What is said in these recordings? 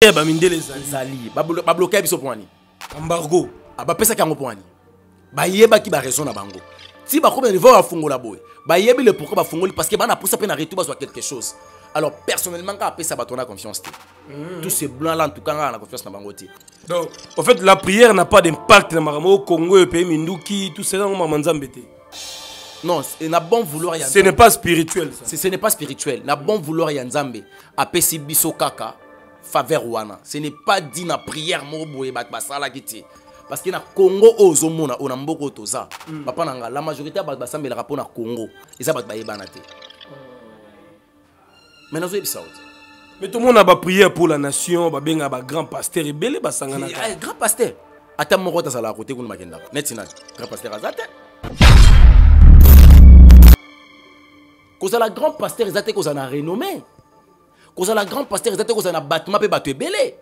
Eh, bamindele ezali bablokaki bah, biso mpo ani embargo ah, bapesaki yango mpo ani bayebaki raison na bango ti bakomi na niveau bafungola boye bayebi le pourquoi bafungoli parce que bana pusa mpe na retour bazwa quelque chose alors personnellement kaka apesa bato na confiance hmm. tout ce blanc là en tout cas kaka na confiance na bango te donc en fait la prière n'a pas d'impact na makambo oyo congo pays minduki tout cela yango mama nzambe te non na bon vouloir ya ce n'est pas spirituel ça. ce n'est pas spirituel na bon vouloir ya nzambe apesi biso kaka faveur wana ce n'est pas dit na prière moko boye bato basalaki te parce que na congo oyo ozomona on a mboka oyo toza mm. papa nanga la majorité ya bato le mpo na congo eza banate. bayebana oh. mais mai nazoyebisa ote mais ba prière pour la nation babengaka bagrand paster ebele basanganaka eh, eh, grand pasteur ata moko atazalaka côté kuna bakendaka neti nani grand pasteur, aza te kozala grand pasteur, eza te kozala renommé la grand pasteur eza cause un battement pe mpe belé.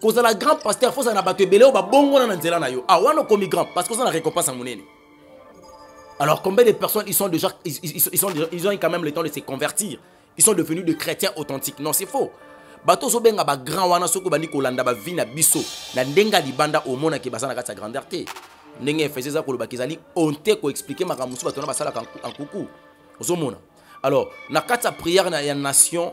cause la grand pasteur fozala na bato ebele oyo babongwana na nzela na yo awana okomi grand parce que ça na récompense ya monene alors combien de personnes ils sont déjà ils, ils, ils, sont déjà, ils ont quand même le temps de se convertir ils sont devenus de chrétiens authentiques non c'est faux bato ba grand wana soki obandi kolanda bavi na biso na ndenge ya libanda omonaki baza na kati ya grandeur te ndenge efese eza kolobaka ezali honte koexplike makambo mosusu bato en basalaka o mona alors na kati prière na ya nation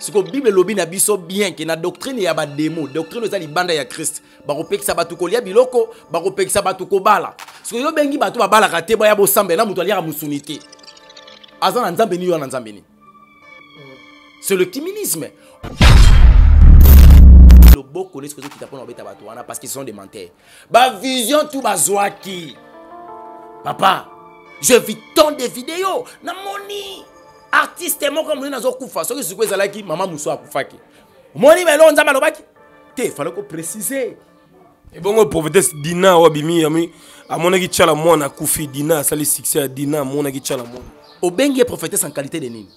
siko bible elobi na biso bien que na doctrine ya démon doctrine eza libanda ya kriste ba tukoli ya biloko bakopekisa bato kobala siko yobengi bato babalaka te baya bosambela moto ba ya bo aza na nzambe nini oyo na nzambe nini c'est le ce loboko nesi kozokita mpona ba to wana parce qu'ils sont des menteurs bavision tu zoaki. papa je vis tant de na namoni artiste moko monene azokufa soki siko ezalaki mama mosu akufaki omoni baeloko nzambe alobaki te préciser et bon prophétesse dina oyo abimi yami amonaki tyala mwana akufi dina asali succès ya dina amonaki tyala mwana obengi obengie prophétesse en qualité de nini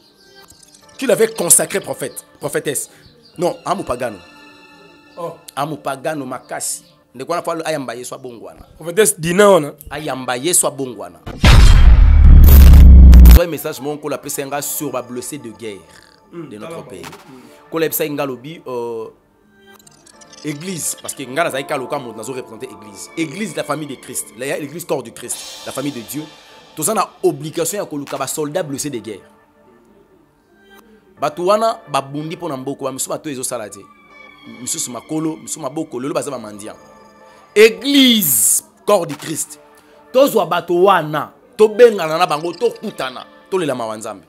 qu'il avait consacré prophète prophétesse non pagano oh. pagano makasi ne ndeko wana fo ayamba yesu abongwana prophétesse dina wana ayamba yesu abongwana un message moko la pesenga sur ba blessé de guerre hmm, de notre pays ko la pesenga lobi église parce que ngala zaika loka na zo représenter église église la famille de Christ l'église corps du Christ la famille de Dieu Tous ça a obligation ya luka ba soldat blessé de guerre Batouana pour wana babundi mpo na mboka bamisusu bato ezosala te misusu makolo ma boko, lelo baza mandia. église corps du christ Tous ba Batouana bengana na bango to tolelama wa nzambe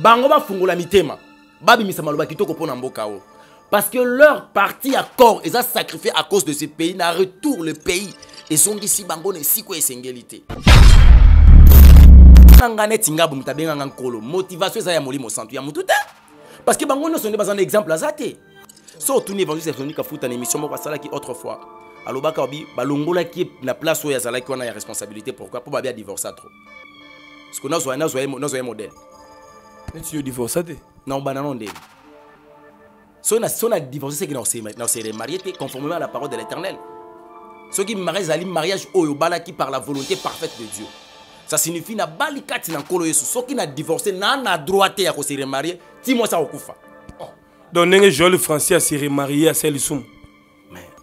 bango fungula mitema babi maloba kitoko mpo na mboka parce que leur parti ya corps ont sacrifié à cause de ce pays na retour le pays ici bango ne esiko esengeli te nanga neti nga bomuta abenganga nkolo motivation eza ya molimo santu ya mututa parce que bango nyonso nde baza na exemple aza te so otuni évangile symphonique afuta na émission moko asalaki autrefois alobaka obi balongolaki na place oyo azalaki wana ya responsabilité pourquoi mpo babia divorca trop parce que nazwa ye modele neti yo na obanda no ndenge so na divorce seki na se remarie te conformément à la parole de l'éternel soki marie ezali mariage oyo obalaki par la volonté parfaite de dieu ça signifie na kati na nkolo yesu soki na divorce na na droit te ya kose remarie ti mwasi akokufa donc ndenge joel francier ase remarie ase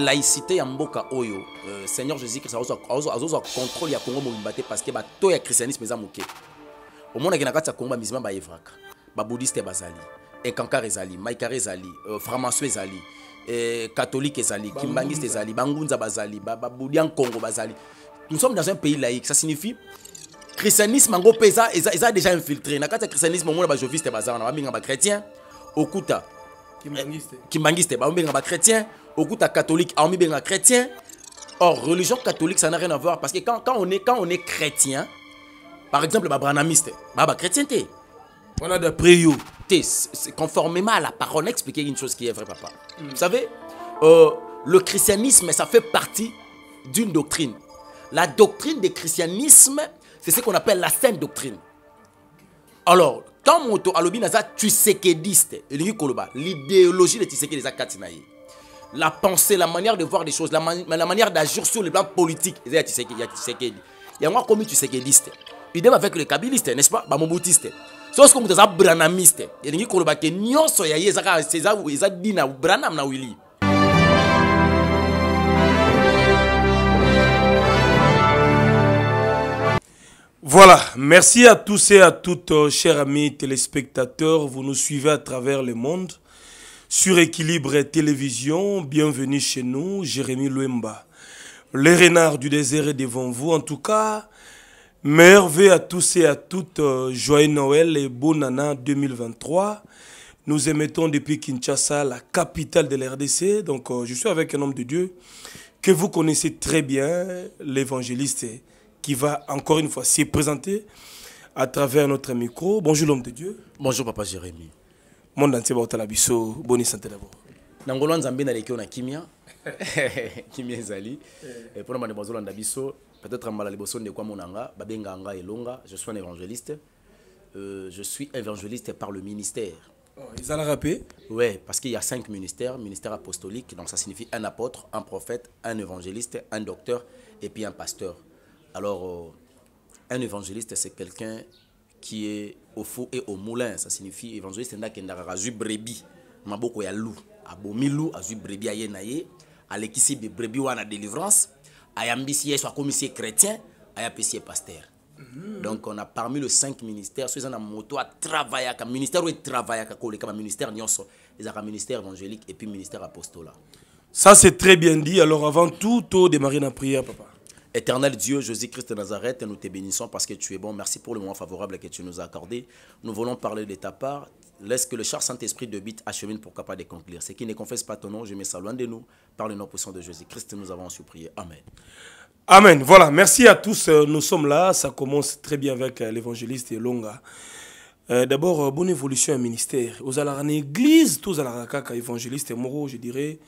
laïcité en mboka oyo euh, seigneur jésus christ azozwa contrôle ya congo mobimba parce que bato ya christianisme Au monde, omonaki na kati ya congo bamisulma baevraka babuddiste bazali ekankar ezali maikare ezali euh, framaso ezali euh, catholique ezali kimbangiste ezali bangunza bazali bouddhien Congo bazali nous sommes dans un pays laïque ça signifie christianisme yango mpe a déjà infiltré na kati ya christianisme Bazali, bajoviste baza wana babenga chrétien, okuta kimbangiste eh, babenga chrétien ta catholique armi benga chrétien or religion catholique ça n'a rien à voir parce que quand, quand on est quand on est chrétien par exemple babranamiste baba chrétien t'es voilà d'après you conformément à la parole on une chose qui est vraie papa mm. vous savez euh, le christianisme ça fait partie d'une doctrine la doctrine du christianisme c'est ce qu'on appelle la sainte doctrine alors quand moto tu naza l'idéologie de tshisekedi est kati la pensée, la manière de voir les choses, la, manière d'agir sur le plan politique. Il y a Tshisekedi. Il y a moi comme Tshisekediste. même avec les kabilistes, n'est-ce pas Bamoboutiste. Sauf que vous êtes branamiste. Il y a des gens qui ont été dit, na Voilà, merci à tous et à toutes, chers amis téléspectateurs. Vous nous suivez à travers le monde. Sur Équilibre Télévision, bienvenue chez nous, Jérémy Louemba. Les renards du désert est devant vous. En tout cas, merveille à tous et à toutes. Euh, joyeux Noël et bon année 2023. Nous émettons depuis Kinshasa, la capitale de l'RDC. Donc, euh, je suis avec un homme de Dieu que vous connaissez très bien, l'évangéliste, qui va encore une fois se présenter à travers notre micro. Bonjour l'homme de Dieu. Bonjour Papa Jérémy monde entier baotala biso oh, bonne santé d'abord na ngolo ya nzambe naleki oyo na Pour kimia ezali eh, mpona de bazolanda biso peut-être mbala liboso ndeko amonanga babenga nga elonga je suis un évangéliste euh, je suis évangéliste par le ministère Ils oh, alla rapper Oui, parce qu'il y a cinq ministères. Ministère apostolique, donc ça signifie un apôtre, un prophète, un évangéliste, un docteur et puis un pasteur. Alors, euh, un évangéliste, c'est quelqu'un qui est au faux et au moulin. Ça signifie évangéliste ndakendaka azwi brebis maboko ya Abomilou, abomi loup azwi brebis aye na ye alekisi brebis wana délivrance ayambisi ye soit akomisi chrétien ayapesi pasteur mm-hmm. donc on a parmi les cinq ministères ceux na moto atravaillaka ministère oyo etravaillaka ministère, baministère les ezalaka ministère évangélique et puis ministère apostolat ça c'est très bien dit alors avant tout tôt démarrer na prière papa Éternel Dieu, Jésus-Christ de Nazareth, nous te bénissons parce que tu es bon. Merci pour le moment favorable que tu nous as accordé. Nous voulons parler de ta part. Laisse que le char Saint-Esprit de Bit achemine pour capable de conclure. Ceux qui ne confessent pas ton nom, je mets ça loin de nous. Par le nom puissant de Jésus-Christ, nous avons su prier. Amen. Amen. Voilà, merci à tous. Euh, nous sommes là. Ça commence très bien avec euh, l'évangéliste Longa. Euh, d'abord, bonne évolution à ministère. Aux à l'église, tous à la évangéliste moraux, je dirais,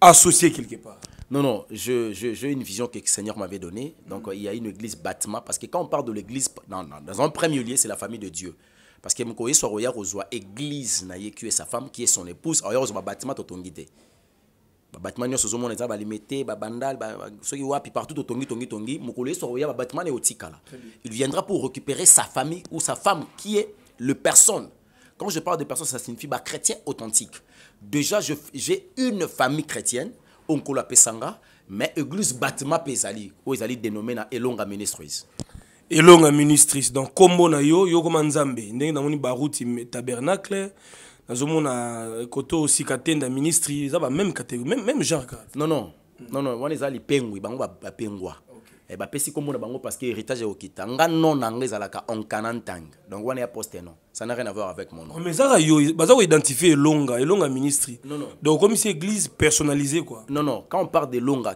associé quelque part. Non, non, j'ai je, je, une vision que le Seigneur m'avait donnée. Donc, mhm. il y a une église bâtiment. Parce que quand on parle de l'église, non non, dans un premier lieu, c'est la famille de Dieu. Parce que Mkoye Soroya Rozoa, église, qui est sa femme, qui est son épouse, alors il y a un bâtiment nous est babandal puis partout totongi tongi tongi le bâtiment est au là. il viendra pour récupérer sa famille ou sa femme qui est le personne quand je parle de personne ça signifie bah, chrétien authentique déjà j'ai une famille chrétienne à pesanga, mais église bâtiment pesali. Où ils allaient na elonga ministries elonga ministries donc combo na yo yo koma nzambe na moni baruti tabernacle nazomona koto osika tenda Ça va même catégorie même, même genre Non non non non non wana eza pengu on va ba eh bapesi ben, on a bango parce que héritage ekokita nga non na nga un kanantang donc wana a poste non ça n'a rien à voir avec mon nom mais ça yo baza longa elonga longa ministre donc comme c'est église personnalisée quoi non non quand on parle de longa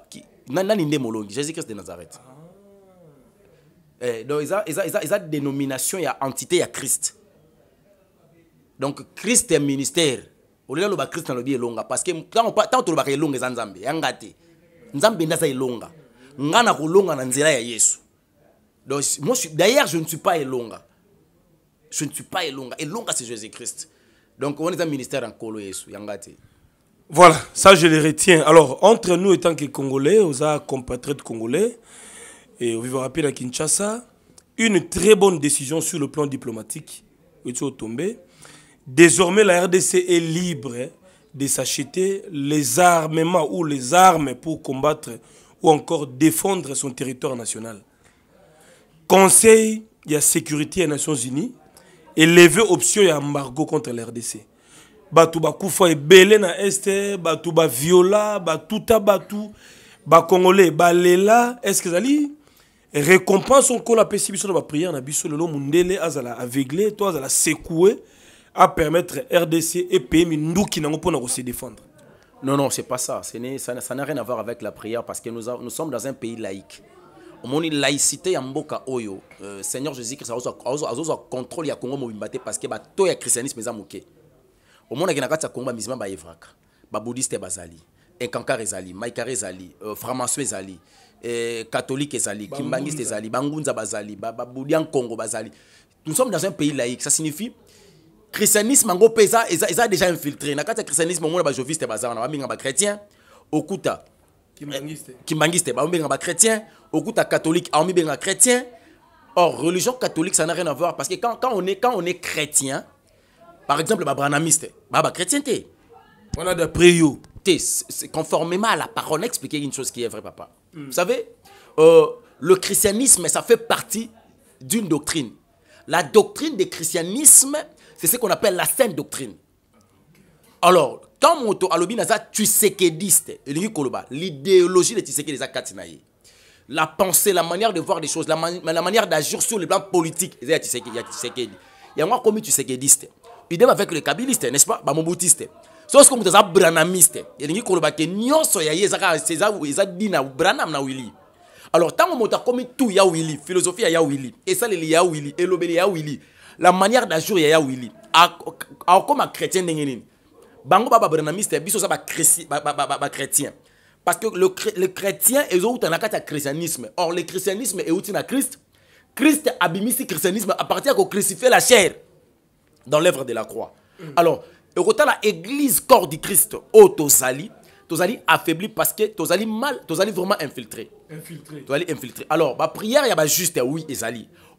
nani nde molongi jésus christ de nazareth ah. eh, donc il y a eza dénomination a entité a christ donc christ est ministère au dire ba christ nalobi longa parce que quand on tant tolobaka elonga eza nzambe yanga te nzambe nde aza elonga d'ailleurs je ne suis pas elonga je ne suis pas elonga elonga c'est Jésus-Christ donc on est un ministère en kolo voilà ça je le retiens alors entre nous étant que congolais aux compatriotes congolais et au vivre rapide à Kinshasa une très bonne décision sur le plan diplomatique est tombée désormais la RDC est libre de s'acheter les armements ou les armes pour combattre ou encore défendre son territoire national. Conseil, il sécurité des Nations Unies et lever option, et embargo contre l'RDC. Batuba bakufa ebele na este, batu viola, batuta Batou, ba congolais, ba lela, est-ce que zali récompense encore la pesi biso na ba prière le biso lelo mundele azala aveuglé, toi azala secoué à permettre RDC et pays nous qui pona pas se défendre. Non, non, c'est pas ça. Ça n'a rien à voir avec la prière parce que nous, nous sommes dans un pays laïque. une laïcité en Boka oyo euh, seigneur jésus christ un contrôle à congo mobimba parce que bato ya christianisme eza moke omonaki na kati ya congo bamiziman baevraka babuddiste bazali enkankar bazali, maikare ezali euh, framaçon et euh, catholique ezali kimbangiste bazali, bangunza bazali babudian congo bazali nous sommes dans un pays laïque ça signifie christianisme en gros ça, ils ont déjà infiltré na kati ya christianisme On a mis un babenga chrétien, okuta kimbangiste babenga chrétien, okuta catholique un chrétien or religion catholique ça n'a rien à voir parce que quand, quand, on, est, quand on est chrétien par exemple bah, baa chrétienté. On a des yo c'est conformément à la parole Expliquer une chose qui est vraie papa hmm. vous savez euh, le christianisme ça fait partie d'une doctrine la doctrine du christianisme c'est ce qu'on appelle la sainte doctrine. Alors, quand moto alobi naza koloba l'idéologie de Tshisekedi naza katinaye. La pensée, la manière de voir les choses, la, la manière d'agir sur le plan politique, il y a Tshisekedi. Il y a moi comme tusekediste. Idem avec les kabilistes, n'est-ce pas? Ba mobutiste. Sauf que moto branamiste. Elingi koloba ke nyonso ya ye cesa seza eza na branam na wili. Alors tant moto comme tout ya wili, philosophie ya wili, et ça les ya wili, elobeli ya wili la manière d'agir yaya wili un chrétien ndenge nini bango bababela na misite biso oza chrétien. parce que le, le chrétien ezowuta na kati ya christianisme or le christianisme euti na christ christ abimisi christianisme à partir qu'on crucifier la chair dans l'œuvre de la croix mm. Alors, alors la église corps du christ oyo oh, tozali tozali affaibli parce que tozali mal tozali vraiment infiltré Infiltré. tozali infiltré alors baprière y a juste, oui ezali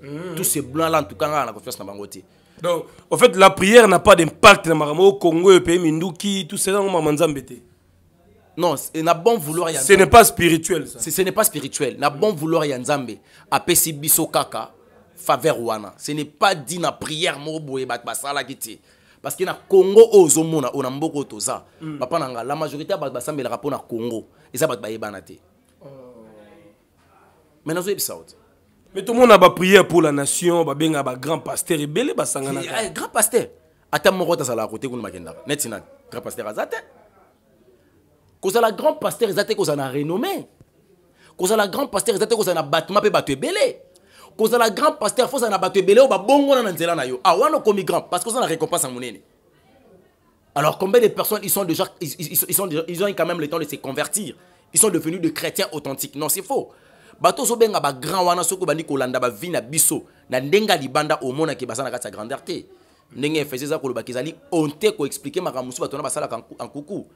Tout Tous ces là en tout cas, on a confiance dans Bangote Donc, en fait, la prière n'a pas d'impact dans le Congo, le pays Minduki, tout cela, on m'a Non, il n'a bon vouloir ya. Ce n'est pas spirituel ça. Ce n'est pas spirituel. N'a bon vouloir ya nzambe. Apesi biso kaka faveur wana. Ce n'est pas dit na prière mo boye bat basala kiti. Parce que na Congo ozomona on a mboko toza. Hmm. Papa nanga la majorité bat le rapport na Congo. Et ça bat bayebana te. Oh. Mais nazo ebisa ote mais tout le monde a ba prière pour la nation ba benga ba grand pasteur et belé ba sangana eh, eh, grand pasteur ata mon ta sala à côté kuna bakenda net sinan grand pasteur azate la grand pasteur azate te kozala na renommé la grand pasteur azate te kozala na batema mpe belé. ebele la grand pasteur fozala na bato belé oyo bongo na nzela na yo awana comme grand parce que ça la récompense en monene alors combien de personnes ils sont déjà ils, ils, ils, sont déjà, ils ont quand même le temps de se convertir ils sont devenus des chrétiens authentiques non c'est faux bato ozobenga bagrand wana soki obandi kolanda bavi na biso na ndenge ya libanda omonaki baza na kati ya grandeur te ndenge efese eza kolobaka ezali honte koexplike makambo mosusu bato wana basalaka nkuku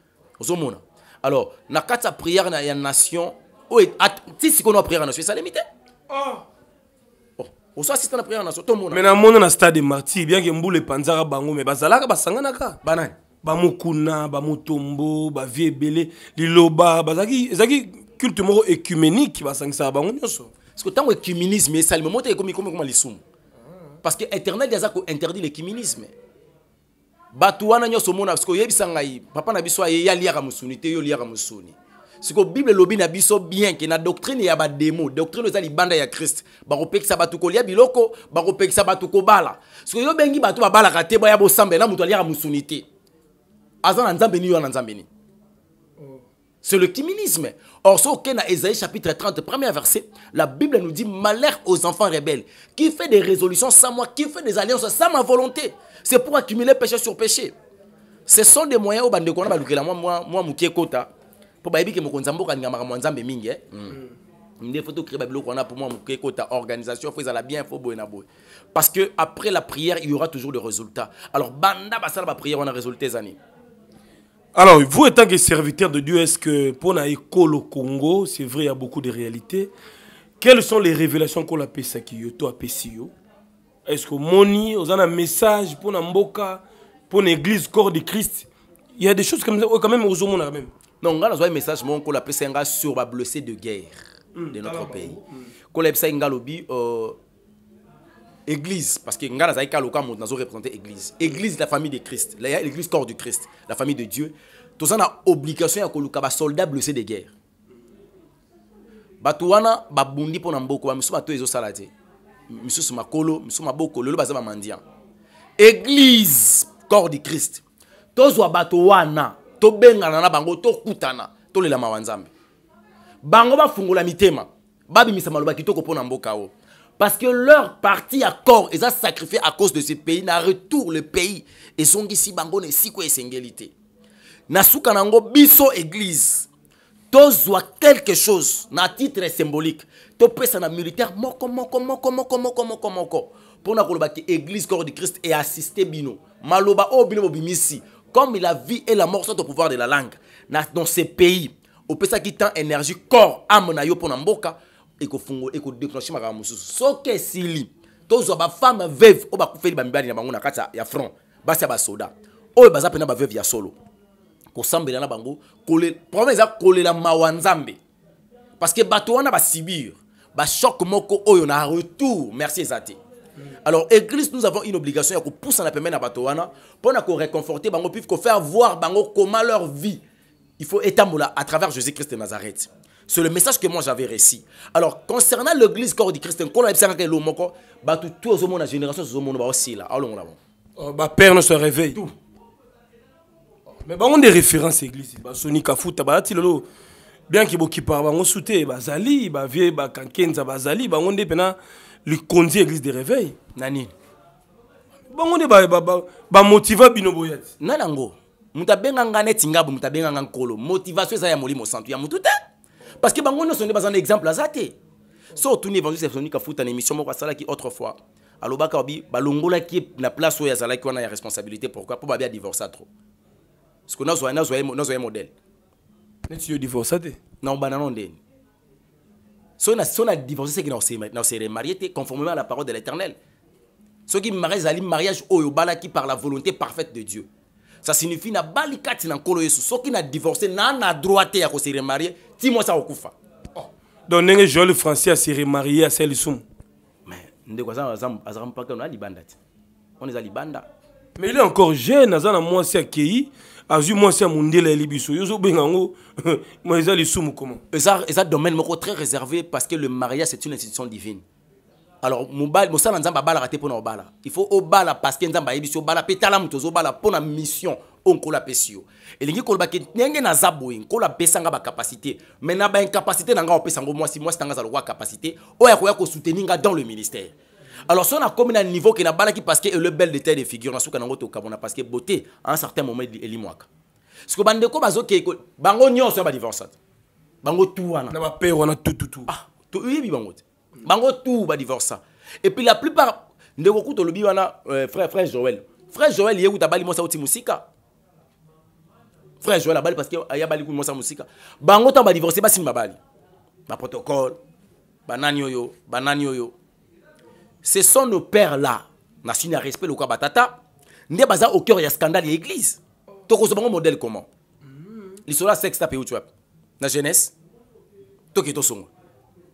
ozomona alors na kati ya priere ya nation oyo ti sikoyo na priere ya nation esalemi te oh. Oh, oso asista na priere ya nation tomona me namona na stade martyr bianke mbula epanzaka bango me bazalaka basanganaka banani bamokuna bamotombo bavie ebele liloba bazalaki ezalaki culte moko écuménique basangisa bango nyonso parce que tango écuménisme esalima moko te comme comme les lisumu parce que éternel aza interdit l'écuménisme bato wana nyonso omona parce que oyebisa ngai papa na biso aye ye aliaka yo te ye oliaka mosuni que bible elobi na biso bien que na doctrine ya bademo doctrine eza libanda ya sa batou ko kolia biloko ko bala ce que yo bengi bato babalaka te baya bosambela moto aliaka mosuni te aza na nzambe nini yo na nzambe nini c'est le kiminisme. Or, ce qu'on a chapitre 30, premier verset, la Bible nous dit malheur aux enfants rebelles, qui fait des résolutions sans moi, qui fait des alliances sans ma volonté. C'est pour accumuler péché sur péché. Ce sont des moyens au bandeko na balukela moi moi moi mukie kota. Po bayebi ke que mboka ngamara mwa nzambe mingi eh. Ndé faut créer babiloko pour moi mukie kota organisation faut la bien faut Parce que après la prière, il y aura toujours des résultats. Alors banda basala ba prière on a des années. Alors, vous étant que serviteur de Dieu, est-ce que pour l'école au Congo, c'est vrai, il y a beaucoup de réalités. Quelles sont les révélations qu'on a pêché toi Pessio Est-ce que moni, on a un message pour la mboka, pour l'église corps de Christ Il y a des choses comme ça, quand même, aux hommes, même. Non, on a un message qu'on a ça sur la blessée de guerre hmm, de notre pays. Hmm. Qu'on a pêché Église, parce que nga nazali kaka lokola moto nazorepresente église église la famille de christ l'église corps du christ la famille de dieu toza a obligation ya koluka soldats blessés de guerre bato wana babundi mpo na mboka bamisusu bato ezosala te misusu makolo misusu maboko lelo baza Mandian. église corps du christ tozwa bato wana tobengana na bango tokutana tolela mawa nzambe bango bafungola mitema misa maloba kitoko mpo na mboka parce que leur parti à corps, ils ont sacrifié à cause de ce pays, na retour le pays. Et sont ici, bango, ne siko et singalité. Nasuka nango, biso église. tozwa quelque chose na titre symbolique topesa na militaire moko moko moko moko moko moko moko na koloba ki église corps du christ et assister bino maloba oyo oh, bino comme la vie et la mort sont au pouvoir de la langue na dans ce pays Au pesa qui temps énergie corps âme na yo pour na mboka ekofungula ekodeclenche makambo mosusu ba femme veuve o ba ba na bango na ya front basi soda. basoda oyo baza ba veuve ya solo kosambela na bango la mawanzambe parce que basibir moko oyo na retour merci Zati. alors église nous avons une obligation ya kopusana pembeni na bato wana ko réconforter, bango voir bango comment leur vie il faut étambola à travers Jésus-Christ de Nazareth. C'est le message que moi j'avais réussi. Alors, concernant l'église corps du Christ, quand on a dit l'homme, bah, tout, tout au monde, la génération, tout au monde, aussi là. Allons là. Oh, bah, Père ne se réveille. Tout. Mais bah, on a des références église. Bah, Sonic a foutu, bah, lolo. Bien qu'il y ait beaucoup de souté, Bazali, Bavier, bah, Kankenza, Bazali, bah, on est maintenant le conduit église de réveil. Nani. Bah, on est bah, motiver à Binoboyat. Nanango moto abenganga neti ngabo moto abenganga nkolo motivation eza ya molimo santu ya motu te parce que bango nyonso nde baza exemple aza so otuni évangile sefsoni kafuta na émission moko asalaki autrefois alobaka balongola ki na place oyo ki wana ya responsabilité pourquoi mpo babia adivorce trop parce que nazwa ye modele neti yo divorce te na obanano ndeni so na so na divorcer c'est que na se remarier te conformément à la parole de l'éternel qui mariage ezali mariage oyo qui par la volonté parfaite de dieu ça signifie na bali kati na nkolo yesu soki na divorcé na na droit te ya se remarie ti mwasi okufa donc français joel se remarier remarie celle lisumu mais ndeko azaka mpaka na libanda ti On est libanda mais il est encore jeune aza na mwasi a azwi mwasi ya mondele ayeli biso yo ozobenga yango eza lisumu comment ça, ça domaine moko très réservé parce que le mariage c'est une institution divine alors mobali mosala nzambe raté pour na obala il faut obala parceke nzambe ayebi si obala petala tala moto pour na mission oyo nkolo apesi yo elingi kolobaki ndenge naza boye nkolo apesanga bacapacité mai na baincapacité na si opesa yango c'est nga za azalokwa capacité oyo soutenir kosouteninga dans le ministère alors so comme na niveau ke que le bel de tele de figure au nango parce que beauté à un certain moment ce elimwaka ceke bandeko bazokeko bango nyonso ba badivansate bango tu wana na bape wana tout ah toyebi bango te bango tout ba divorce et puis la plupart de kuto lobi wana euh, frère frère Joël frère Joël ta bali mosa uti musika frère Joël bali parce que aya bali ku mosa musika bango ta ba divorce basi mabali ba protocole banani oyo banani oyo ce sont nos pères là na sini ya respect lokwa batata nde baza au cœur ya scandale ya église tokozwa bango modèle comment les ya sexe tape youtube na jeunesse toke tosongola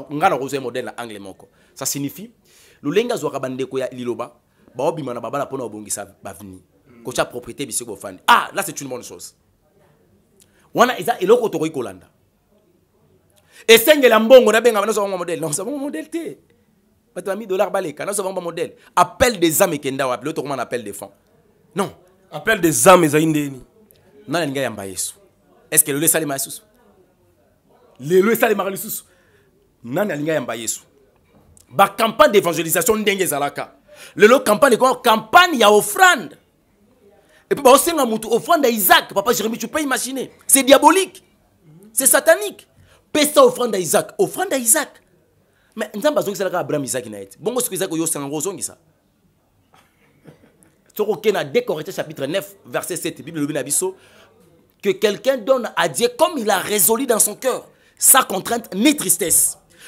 nga na kozwa ye modele na angle moko ça signifie lolenge azwaka ko ya liloba baobima na babala mpona kobongisa baveni kotya propriété bisiko bofandi ah là c'est une bonne chose wana eza eloko tokoki kolanda esengela mbongo nabengama nazwabanga modele nazwabanga modele te bato ba 1000 dollar baleka nazwabanga modèle. appel des âmes ekenda wapi lo tokomana appel des fonds non appel des âmes ezali ndeni nani alingi ayamba yesu est ce que le lelo esalemaka le lelo esalemaka lisusu nani alingi ayamba yesu campagne d'évangélisation ndenge ezalaka lelo campagne ekoa campagne ya offrande epuis on motu offrande à isaac papa Jérémie tu peux imaginer c'est diabolique c'est satanique pesa offrande à isaac offrande à isaac mais nzambe azongiselaka abraham isaac na Bon, vous bongo siko isaac un gros ozongisa ça. okei na décoré chapitre 9 verset 7 bible le na que quelqu'un donne à dieu comme il a résolu dans son cœur sa contrainte ni tristesse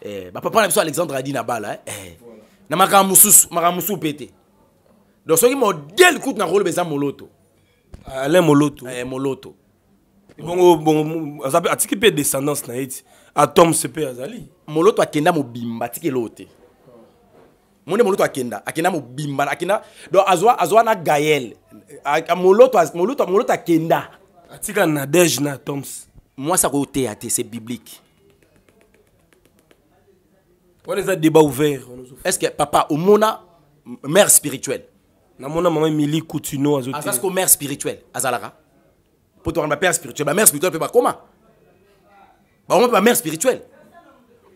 eh, bapapa na biso alexandre adi na bala eh. eh. voilà. na makambo mosusu makambo mosusu mpe te donc soki modele kutu na koloba eza moloto alain moloto eh, moloto bongo bongo atiki mpe descendance na ye ti atomse mpe azali moloto akenda mobimba atiki eloo te monde moloto akenda akenda mobimba akenda donc azwa azwa na gael moloto moloto moloto akenda atika nadege na toms mwasi akoyoteya te c'est biblique On les a débat ouvert. Est-ce que papa, au mona, mère spirituelle Na mona maman Emily Coutinho azoté. Ah, ça c'est mère spirituelle, azalara. Pour toi, ma père spirituelle, ma mère spirituelle peut pas comment Bah on ma mère spirituelle.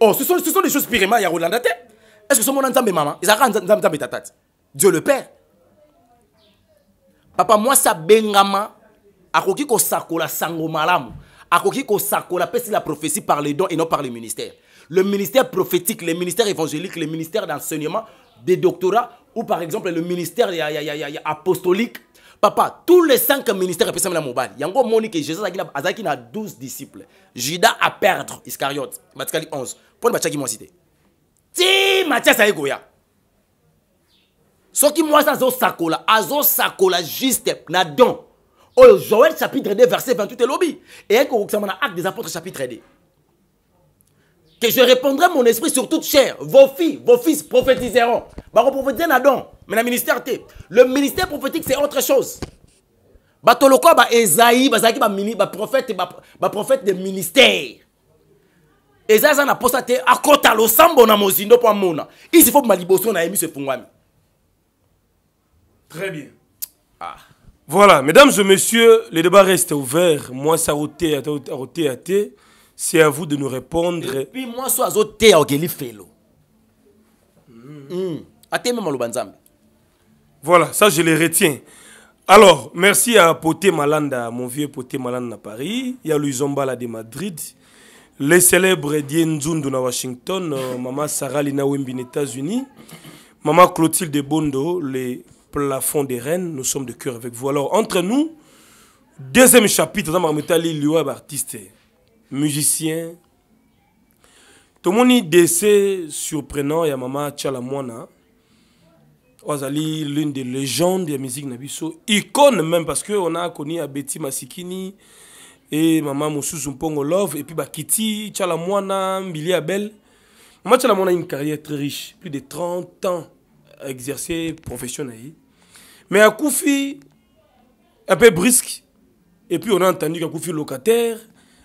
Oh, ce sont, ce sont des choses pirema ya Rolanda Est-ce que ce mon ensemble maman Ils arrangent ensemble tatate. Dieu le Père. Papa, moi ça bengama akoki ko sakola sango malamu. Akoki ko sakola Peut-être la prophétie par les dons et non par le ministère. Le ministère prophétique, le ministère évangélique, le ministère d'enseignement, des doctorats, ou par exemple le ministère y a, apostolique. Papa, tous les cinq ministères, il y a encore Monique et Jésus Azaki a 12 disciples. Judas a perdre, Iscariot, Matkali 11. Pour le qui m'a cité. Ti Mathias quoi? Ce qui m'a dit, Azo Sakola, Azo Sakola, juste, Nadon. Oh, Joël chapitre 2, verset 28 et lobby. Et un acte des apôtres chapitre 2 que je répandrai mon esprit sur toute chair. Vos filles, vos fils prophétiseront. Bah, prophétiser Nadon, mais le ministère Le ministère prophétique, c'est autre chose. Bah, Toloko, bah, Esaïe, bah, Zaki, bah, mini, prophète, bah, prophète bah, bah, de ministère. Esaïe, ça n'a pas ça, t'es, à côté, à l'osambo, na mozindo, pour mona. Il faut que ma libosso, na émis ce fungwami. Très bien. Ah. Voilà, mesdames et messieurs, le débat reste ouvert. Moi, ça roté, à roté, c'est à vous de nous répondre. puis moi, soit à Ogeli hmm. Hmm. Voilà, ça je les retiens. Alors, merci à Poté Malanda, mon vieux Poté Malanda à Paris. Il y a Louis Zombala de Madrid. Les célèbres Dien à Washington, euh, Maman Sarah Lina aux États-Unis. Maman Clotilde Bondo, les plafonds des reines. Nous sommes de cœur avec vous. Alors, entre nous, deuxième chapitre, dans Marmetali, artiste musicien tomoni décès surprenant il y a Maman l'une des légendes de la musique na icône même parce que on a connu Abeti masikini et mama mosusu love et puis bakiti tiala Billy Abel. Maman belle a une carrière très riche plus de 30 ans à exercer professionnellement. mais Akoufi, un peu brisque et puis on a entendu Koufi, locataire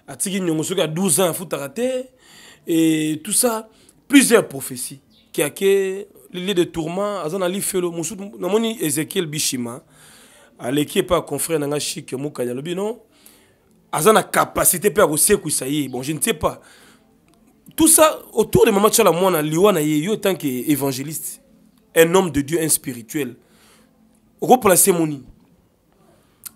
Atiki y a 12 ans, et tout ça, plusieurs prophéties qui a que le de tourment, Azan Ali Felo, Moussoud, Namoni Ezekiel Bishima, à l'équipe par confrère Il Azan a capacité pour ça y bon, je ne sais pas. Tout ça, autour de Maman Tchala Mouana, Liwana tant qu'évangéliste, un homme de Dieu, un spirituel, replacer mon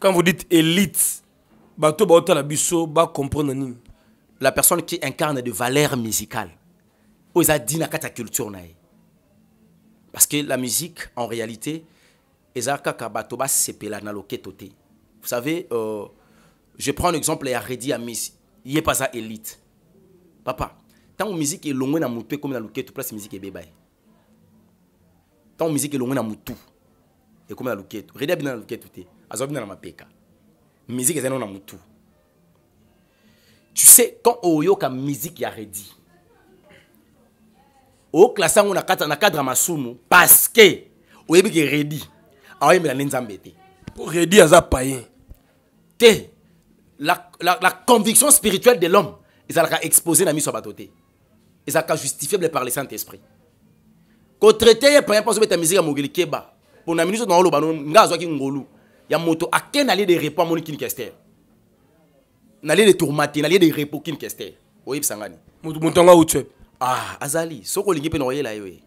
Quand vous dites élite, comprendre La personne qui incarne des valeurs musicales. osa dit kata culture nae. Parce que la musique, en réalité, ezaka kabato ba sepela na loketote. Vous savez, euh, je prends un l'exemple et Aredi Amis, il est pas à élite. Papa, tant musique est longue na mutu comme na loketo place musique est bébé. Tant musique est longue na mutu et comme na loketo. Redi na loketo te azwa na mapeka musique c'est nano na mutu tu sais quand oyoka musique ya redi oyoklase kata na cadre masumu parce que oyebi ke redi aoyembela nde nzambe te Pour redi aza payen te la, la, la conviction spirituelle de l'homme ezalaka exposé na miso ya bato te ezalaka justifiable par le saint-esprit kotraite ye payen mpo azobeta musique ya mokili keba mpona dans lo naoloba nga ki ngolu ya moto ake na lie de repos amoni kini kester na de tourmate na de repos kini oui sangani moto anga ah azali soki olingi mpe na oyela yo ye eh.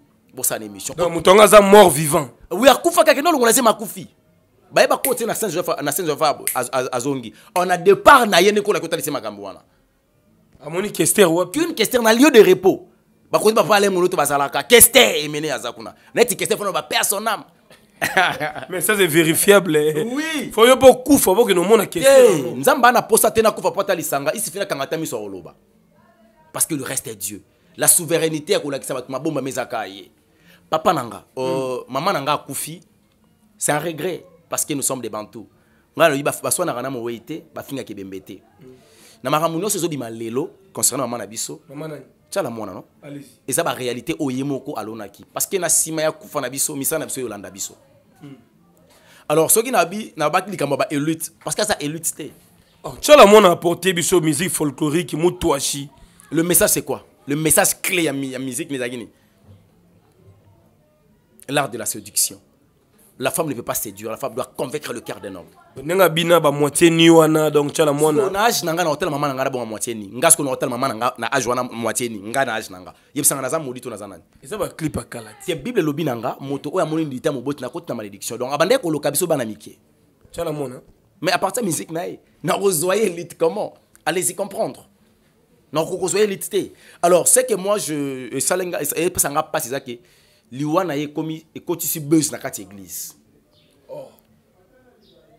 non émission moto aza mort vivant oui kake kende olongola zema akufi kufi ko tie na saint jova azongi on a départ na ye nde kolaki otalisi makambo wana amoni kester wapi une kester na lieu de repos bakonzi bapapa ale moloto bazalaka kester emene aza zakuna neti kester fana na a son mais ça c'est vérifiable eh. oui faut yo bokufa oboke nomona question nzambe ana posa te nakufa po ata lisanga isi fina kanga ata sur oloba parce que le reste est dieu la souveraineté akolakisa bato mabombami ezaka ye papa nanga euh, mm. mama nanga akufi c'est un regret parce que nous sommes des bantou ngai alobi baswanaka na mowei te bafingaka ebembe te hmm. na makambo nyonso ezobima lelo concernant mama na biso tiala mwana no eza baréalité oyo ye moko alonaki parce que na nsima ya kufa na biso misala na biso yolanda biso alors qui soki qu'il comme ba élite parce que ça élite te tiala apporté de la musique folklorique motwashi le message c'est quoi le message clé la musique nezalaki l'art de la séduction la femme ne peut pas séduire, la femme doit convaincre le cœur d'un homme. Nanga bina ba moitié ni wana donc tchala Monage Na age nanga na hotel maman nanga ba moitié ni. Nga na hotel maman nanga na age wana moitié ni. Nga na age nanga. Yebsanga na za modito na zanani. ça va clip kala. Tie Bible lobi nanga moto ya moni ndita bot na na malédiction. Donc abande ko lokabiso bana mike. Tchala mwana. Mais à partir musique nae, na rozoyer lit comment Allez-y comprendre. Na rozoyer lit Alors, c'est que moi je salenga et pas c'est ça que liwana na ye komi e buzz na kati église oh.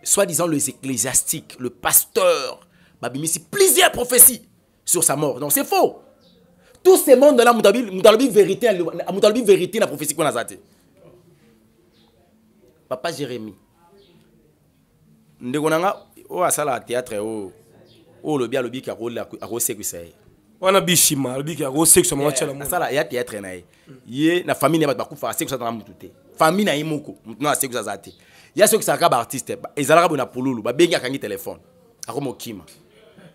soi-disant les ecclésiastiques, le pasteur, babimisi plusieurs prophéties sur sa mort. Non c'est faux. Tous ces mondes là mutalabi la vérité mutalabi vérité la prophétie qu'on a zate. Papa Jérémie. Ndegonanga o asala théâtre o o lobi qui a ko la ko c'est ko wana bishima alobiki akosekisa mwa tiala asala ya teatre na ye ye na famille na ye bato bakufaka asekwisaka na mutu te famille na ye moko mutu na asekwisaka aza te ye asekwisaka ka baartiste ezalaka boye na pululu babengi akangi telefone akomokima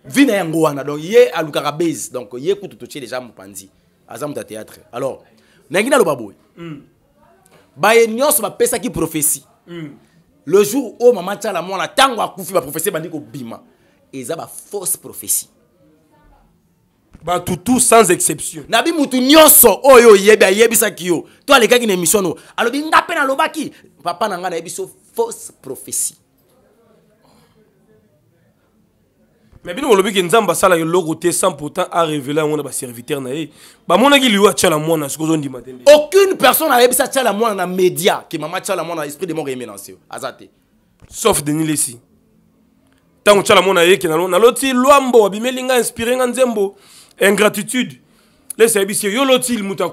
vi na yango wana donc ye aluka base donc ye kutu totie deja mopanzi aza moto ya teatre alors ba naloba boye ba pesa ki prophétie hmm. le jour oyo mama tiala mwana ntango akufi baprophésie bandi bima ezaba fausse prophétie bato tout sans exception Nabi mutu nyoso oyo oyebi Toi les gars qui na émission no alobi nga mpe nalobaki papa na ngai nayebi fausse prophétie me bino sala nzambe asalaki eloko te sans pourtant arevele yango na baserviteur na ye mona liyo atiala mwana soki ozondima te aucune personne ça atiala mona na média ke mama mona mwana esprit de mon emélanceo aza Azate. sauf denis lesi ntango tiala na lo na loti abimeli nga melinga inspiré nzembo ingratitude Le yebi yoloti mutu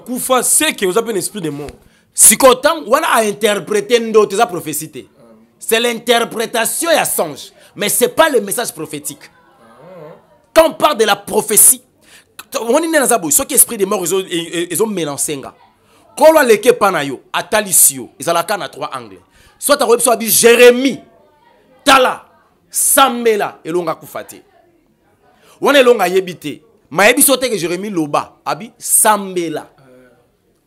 c'est que vous avez un esprit de mort Si ntango wana a interprété eza c'est l'interprétation ya songe mais c'est pas le message prophétique quand on parle de la prophétie on nde dans boye Soit esprit de mort on e, e, a kolo que leke pana yo ont la canne à trois angles. soit akoyebi so abi Jérémie, tala samela elongo kufate. On wana yebite. longa nayebi so te que loba abi sambela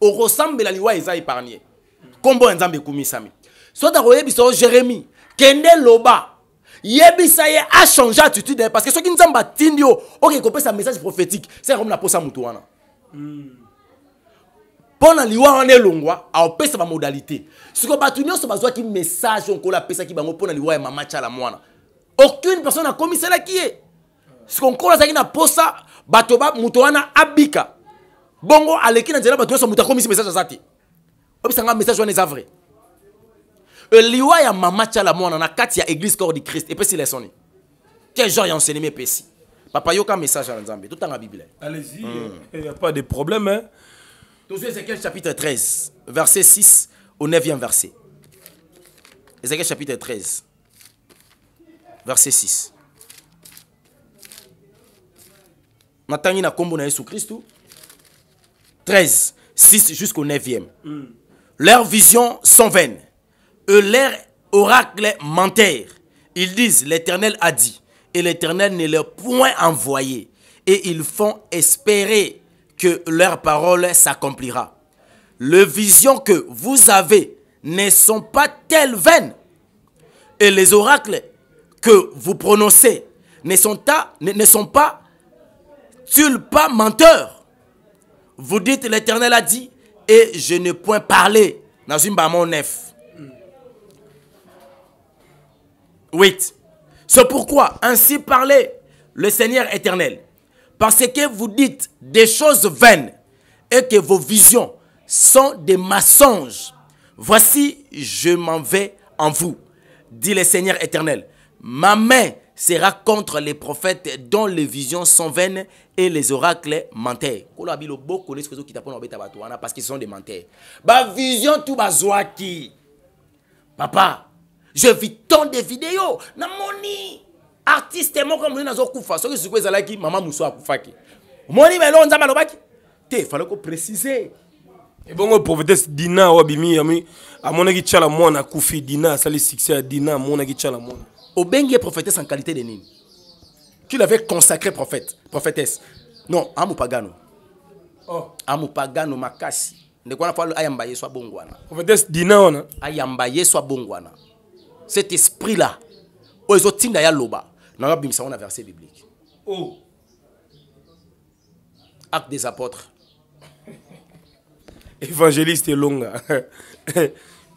okosambela liwa eza Combo nkombo ya Kumisami. so soki akoyebisa biso Jérémie kende loba yebisaye saye achange attitude parce que so nzambe atindi yo okei sa message prophétique C'est comme na posa on longue mpo na sa modalité ce aopesa bamodalité sikoyo se qui message on apesaki bango mpo na liwa ya mama la mwana aucune personne qui est siko nkolo azalaki na posa Batoba, moto abika bongo aleki na nzela bato nyonso moto ce message aza te un message wana eza vrai e, liwa ya mama tiala mwana na a ya église corps du christ epesi lesoni quel genre ya enseignement epesi papa yoka message ya nzambe totanga Bible. allez-y hmm. il n'y a pas de problème hein c'est quel chapitre 13 verset 6 au 9e verset ézéchiel chapitre 13 verset 6 13 6 jusqu'au 9e mm. leurs visions sont vaines et leurs oracles mentèrent ils disent l'Éternel a dit et l'Éternel ne leur point envoyé et ils font espérer que leur parole s'accomplira les visions que vous avez ne sont pas telles vaines et les oracles que vous prononcez ne sont, ne sont pas tu pas menteur Vous dites, l'Éternel a dit, et je n'ai point parlé. une mon nef. Oui. C'est pourquoi, ainsi parlait le Seigneur éternel, parce que vous dites des choses vaines et que vos visions sont des mensonges. Voici, je m'en vais en vous, dit le Seigneur éternel. Ma main sera contre les prophètes dont les visions sont vaines et les oracles mentaient. Parce qu'ils sont des menteurs. Ba vision tout qui Papa, je vis tant de vidéos. Na moni artiste moko moni nazo kufa. Soki maman, nous mama muso akufaki. Moni belo nzamba lobaki. Il fallait qu'on précise Et bon prophétesse Dina obimi ami amonaki tchala mwana kufi Dina sali succès Dina amonaki chala mwana. Au bengue prophétesse en qualité de nini Tu l'avais consacré prophète, prophétesse. Non, Pagano. Oh. Amupagano Makasi. Ne kwana ayamba ye so bongwana. prophétesse dina wana Ayambaye ye cet esprit là O ezotinda ya loba nanga ça on a verset biblique oh. acte des apôtres évangéliste longa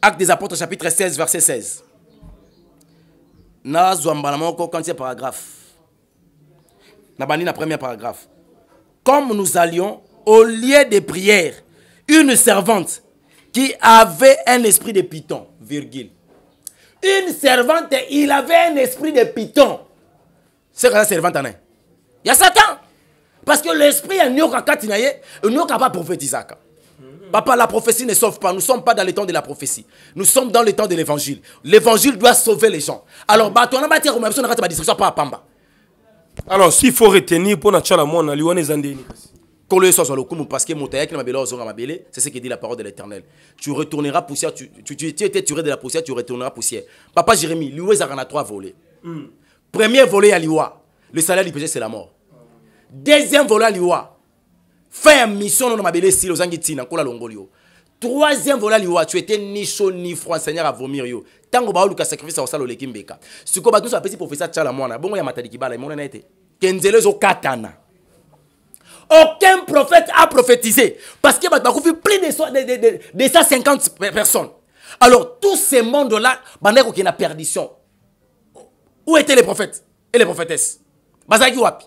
Acte des Apôtres, chapitre 16, verset 16. Na quand paragraphe. Na bani na première paragraphe. Comme nous allions au lieu des prières, une servante qui avait un esprit de python, virgule. Une servante, il avait un esprit de python. C'est quoi la servante en Il y a Satan. Parce que l'esprit est n'y a pas prophétisé. Papa, la prophétie ne sauve pas. Nous ne sommes pas dans le temps de la prophétie. Nous sommes dans le temps de l'évangile. L'évangile doit sauver les gens. Alors, bato na bati romain biso na pas Alors, s'il faut retenir pour na chala Quand parce que c'est ce que dit la parole de l'Éternel. Tu retourneras poussière, tu tu tu, étais tué de la poussière, tu retourneras poussière. Papa Jérémie, y a trois volets. Hmm. Premier volet à liwa, le salaire du péché c'est la mort. Deuxième volet à liwa, fin mission nono mabele si ozangi ntina nkola longoli yo troisième voilà liwa tu étais ni chaud ni froid seigneur vomir yo ntango baoluka sacrifice au oleki ce sikoyo bato a petit professeur tiala mwana bongo ya Matadi kibala emonana ete ke nzela Katana. aucun prophète a prophétisé parce que bato bakufi plus de, de, de, de 150 personnes alors tous ce monde là bandaki kokende na perdition où étaient les prophètes et les prophétesses bazalaki wapi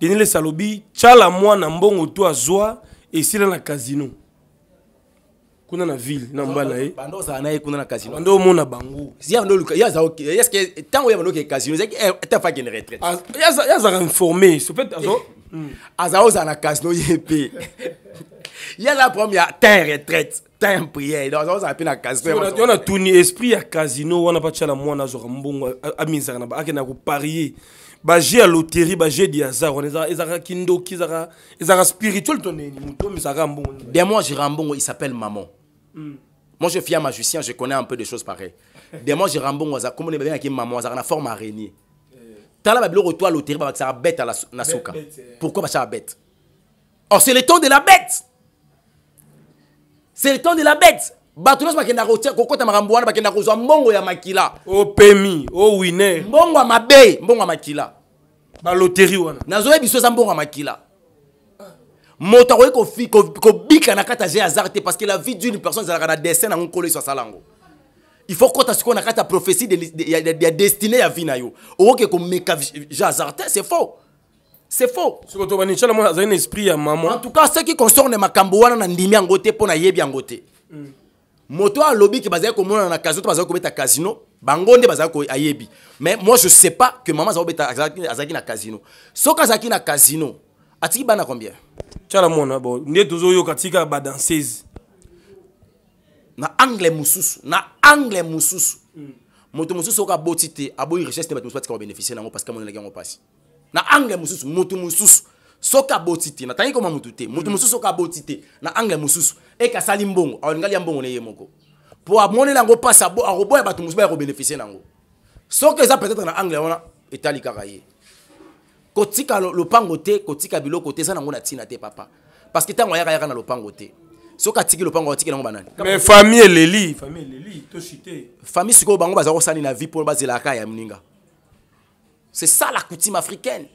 Salobi, alobi tyala na mbongo to azwa et esila na casino kuna na ville na mbala ye eh. bando ozala na ye kuna na casino bando mo omona bango ntango ya ke casino zek, ezalaki tafaki na retraite ah, ye azalaka informé sopet azala za eh, hmm. ah, na casino ye mpe ye azala problème ya tan retraite ten prière donc azala ozala mpe na casino wana ni esprit ya casino wana mpa tyala mwana azwaka mbongo amisaka na ba, na akendaka koparie baje ya loterie baje de hasard wana ezalaki ndoki ezalaka spirituel to nini moto omisaka mbongo j'ai girambongo il s'appelle maman hmm. moi je fier magicien je connais un peu des choses pareilles eh. ça girambongo aza komona avec maman azalaka na forme araignée tala bleu retour ya loterie babakisaka bête la nasuka eh. pourquoi bacaka bête or oh, c'est le temps de la bête c'est le temps de la bête bato nyonso bakenda kokɔta makambo wana bakenda kozwa mbongo ya makila opemi owiner mbongo ya mabe mbongo makila. Ba loterie wana nazoyebi biso eza mbongo ya makila moto ko kobika na kati ya hasard te parce que la vie d'une personne ezalaka na destin nango nkolo yesu sa yango il faut kota sikoyo na kati ya prophétie ya destiné ya vie na yo ko meka je hasard te c'est faux c'est faux soki tobani nshala mwana azali na esprit ya maman. en tout cas ce qui concerne makambo wana na ndimi yango te mpo nayebi yango te hmm moto alobi ke on en a casino to comme ta casino bangonde nde ko ayebi mais moi je sais pas que maman mama azakobeta azalaki na casino soki azalaki na casino atiki bana combien tiala mona bo nde tozoyoka tika badanseuse na angle mosusu na angle mosusu moto mosusu ka aboti te aboyi richesse te bato pas batika bénéficier nango parce que gars on passe. na angle mosusu moto mosusu soki aboti te natangi koma motu te motu mhm. mosusu soki aboti te na angle mosusu eke asali mbongo alingali ya mbongo na ye moko mpo amonela yango mpasi akoboya bato mosusu baya kobénéficie na yango soki eza peut-être na angle wana etali kaka ye kotika lopango te kotika biloko te eza nango na ntina te papa parce que ntango ayaka yaka na lopango te soki atiki lopango atikeli yango banani famille eleli famille sikoyo bango baza kosalani na vie mpo bazelaka ya moninga c'est ça la coutume africaine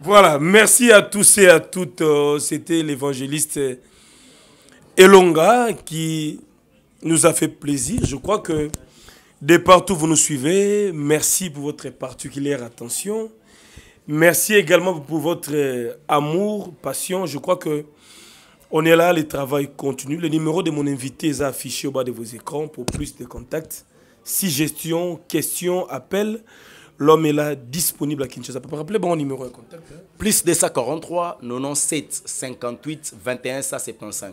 Voilà, merci à tous et à toutes. Euh, c'était l'évangéliste euh, Elonga qui nous a fait plaisir. Je crois que de partout vous nous suivez, merci pour votre particulière attention. Merci également pour votre euh, amour, passion. Je crois que on est là, le travail continue. Le numéro de mon invité est affiché au bas de vos écrans pour plus de contacts. Suggestions, questions, appels. L'homme est là, disponible à Kinshasa. Pour rappeler bon numéro de contact. Hein. Plus 243 97 58 21 175.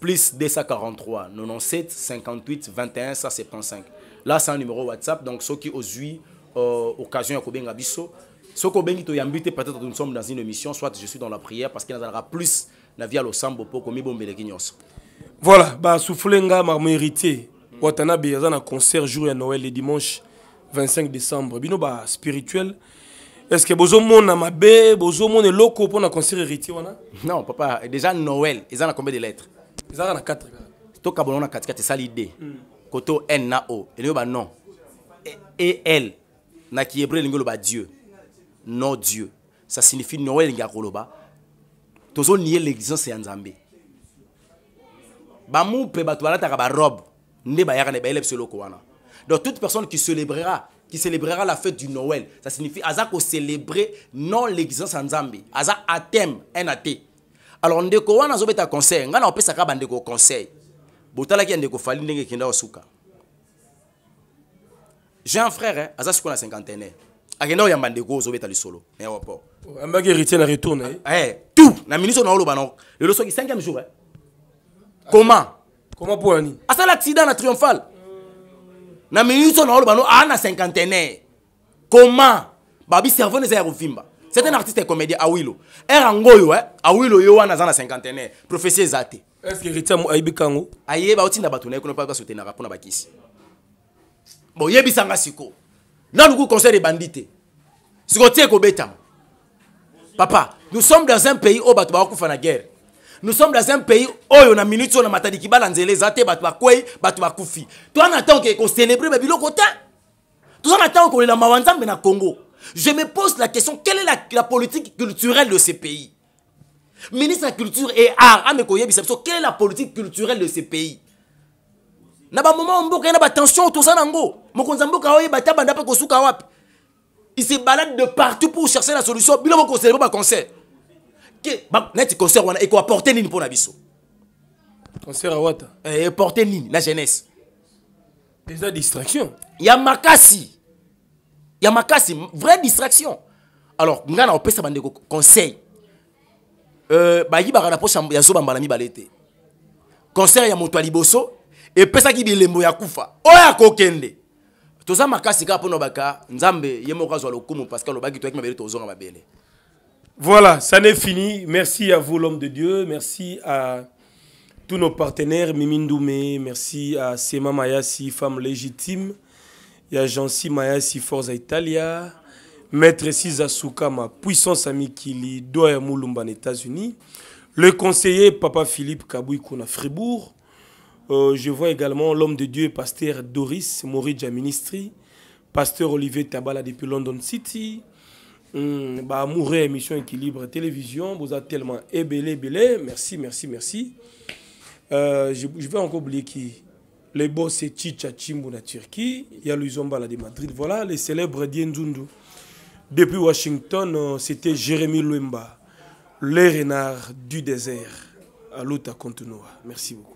Plus 243 97 58 21 175. Là, c'est un numéro WhatsApp. Donc, ceux qui osent, euh, occasion à Kobenga Bissot. Ceux qui ont peut-être nous sommes dans une émission, soit je suis dans la prière parce qu'il y en aura plus na via losambo mpo komibombeleki voilà je nga ma na concert jour noël le dimanche 25 décembre bino spirituel. est-ce que bozomona mabe bozomona locaux pour na concert héritier wana non papa déjà noël y a combien de lettres ezaka na 4 tokabola na katikati ça d hmm. koto n na o ba non e, e L. na hébreu lingolo dieu non dieu ça signifie noël elingi nier l'existence ya nzambe bamu mpe bato balataka barobe ne ba na solo ko wana donc toute personne qui célébrera qui célébrera la fête du noël ça signifie aza célébrer non l'existence ya nzambe aza athème un alors ndeko wana beta conseil ngai ka bande ko conseil botalaki ya ndeko fali ndenge ekenda osuka. j'ai un frère hein, aza sikoyo na zo beta koyamba solo mais lisolo aéroport ambaki héritier la retourne eh? Eh, tout na ministre naoloba nango lelo le 5e jour Hein. comment comment mpo l'accident, la triomphale. La triomphal na ministre le no à la cinquantenaire comment babi cerveau eza ya kovimba c'est un artiste comédien awilo ere yango oyo eh? Hein. awilo yo wana aza na cinquantenaire prophétie eza te estce héritier ayebika yango a pas bato na ye kuna mpo basotenaka mpona bakisi sanga siko naluku concert ebandi te siko tie ekobetama Papa, nous sommes dans un pays où y a la guerre. Nous sommes dans un pays où y a il y a matadi qui les athées, batu bakoué, batu Toi, na Congo. Je me pose la question, quelle est la, politique culturelle de ces pays Ministre de la Culture et Art, quelle est la politique culturelle de ces pays Na moment mboka na ba tension tout ça il se balade de partout pour chercher la solution. Il vont conseiller pas concert. Bah, Net concert wana et quoi porter ni pour la biso. Concert à what? Et eh, porter ni la jeunesse. Déjà distraction. Il y a makasi. Il y a makasi vraie distraction. Alors ngana on peut ça bande conseil. Euh ba yibara na poche ya zo bambala mi balete. Concert ya moto aliboso et pesa ki bilembo ya kufa. Oya oh, kokende voilà ça n'est fini merci à vous l'homme de dieu merci à tous nos partenaires mimindoumé merci à sema mayasi femme légitime il y a si Mayasi Forza Italia, Maître Siza Soukama, Puissance amie qui Moulumba en États-Unis, le conseiller Papa Philippe Kabouikou à Fribourg, euh, je vois également l'homme de Dieu, pasteur Doris Moridja Ministry, pasteur Olivier Tabala depuis London City, hum, bah, émission Équilibre Télévision, vous êtes tellement ébélé, ébélé, merci, merci, merci. Euh, je, vais encore oublier qui Le boss c'est Chicha Chimbo Turquie, il y a de Madrid, voilà, les célèbres Dienzundu. Depuis Washington, euh, c'était Jérémy Luemba, le renard du désert à l'Outa Merci beaucoup.